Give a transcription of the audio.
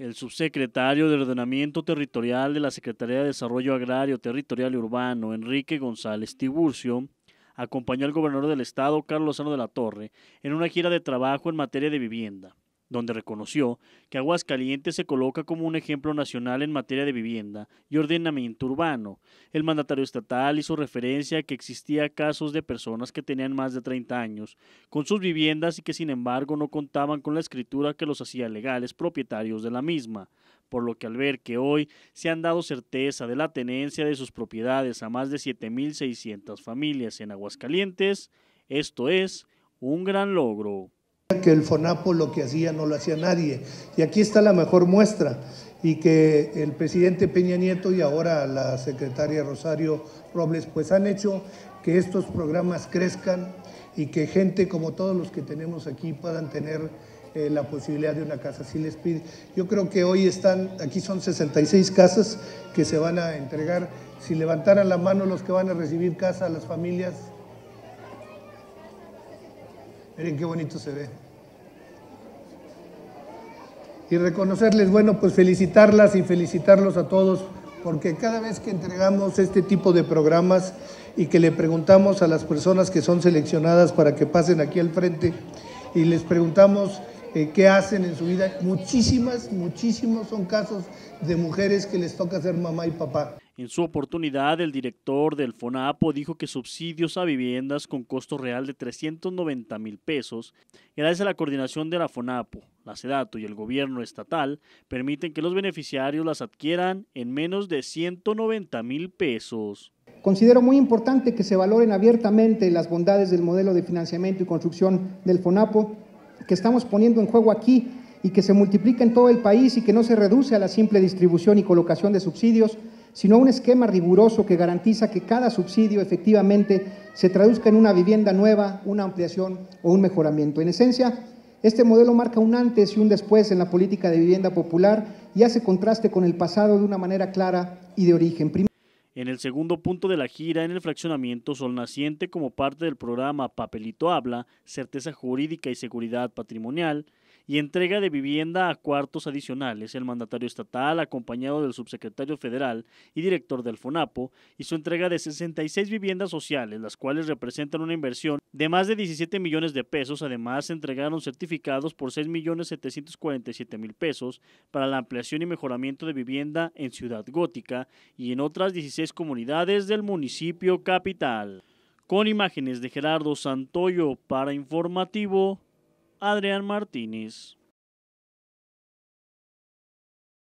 el subsecretario de Ordenamiento Territorial de la Secretaría de Desarrollo Agrario, Territorial y Urbano, Enrique González Tiburcio, acompañó al gobernador del estado, Carlos Sano de la Torre, en una gira de trabajo en materia de vivienda donde reconoció que Aguascalientes se coloca como un ejemplo nacional en materia de vivienda y ordenamiento urbano. El mandatario estatal hizo referencia a que existía casos de personas que tenían más de 30 años con sus viviendas y que sin embargo no contaban con la escritura que los hacía legales propietarios de la misma, por lo que al ver que hoy se han dado certeza de la tenencia de sus propiedades a más de 7.600 familias en Aguascalientes, esto es un gran logro que el FONAPO lo que hacía no lo hacía nadie. Y aquí está la mejor muestra y que el presidente Peña Nieto y ahora la secretaria Rosario Robles pues han hecho que estos programas crezcan y que gente como todos los que tenemos aquí puedan tener eh, la posibilidad de una casa. Si les yo creo que hoy están, aquí son 66 casas que se van a entregar. Si levantaran la mano los que van a recibir casa, las familias, Miren qué bonito se ve. Y reconocerles, bueno, pues felicitarlas y felicitarlos a todos, porque cada vez que entregamos este tipo de programas y que le preguntamos a las personas que son seleccionadas para que pasen aquí al frente y les preguntamos eh, qué hacen en su vida, muchísimas, muchísimos son casos de mujeres que les toca ser mamá y papá. En su oportunidad, el director del FONAPO dijo que subsidios a viviendas con costo real de 390 mil pesos, gracias a la coordinación de la FONAPO, la SEDATO y el gobierno estatal, permiten que los beneficiarios las adquieran en menos de 190 mil pesos. Considero muy importante que se valoren abiertamente las bondades del modelo de financiamiento y construcción del FONAPO que estamos poniendo en juego aquí y que se multiplica en todo el país y que no se reduce a la simple distribución y colocación de subsidios, sino un esquema riguroso que garantiza que cada subsidio efectivamente se traduzca en una vivienda nueva, una ampliación o un mejoramiento. En esencia, este modelo marca un antes y un después en la política de vivienda popular y hace contraste con el pasado de una manera clara y de origen. En el segundo punto de la gira en el fraccionamiento Sol Naciente como parte del programa Papelito Habla, Certeza Jurídica y Seguridad Patrimonial, y entrega de vivienda a cuartos adicionales, el mandatario estatal, acompañado del subsecretario federal y director del FONAPO, hizo entrega de 66 viviendas sociales, las cuales representan una inversión de más de 17 millones de pesos. Además, se entregaron certificados por 6 millones 747 mil pesos para la ampliación y mejoramiento de vivienda en Ciudad Gótica y en otras 16 comunidades del municipio capital. Con imágenes de Gerardo Santoyo para Informativo, Adrián Martínez.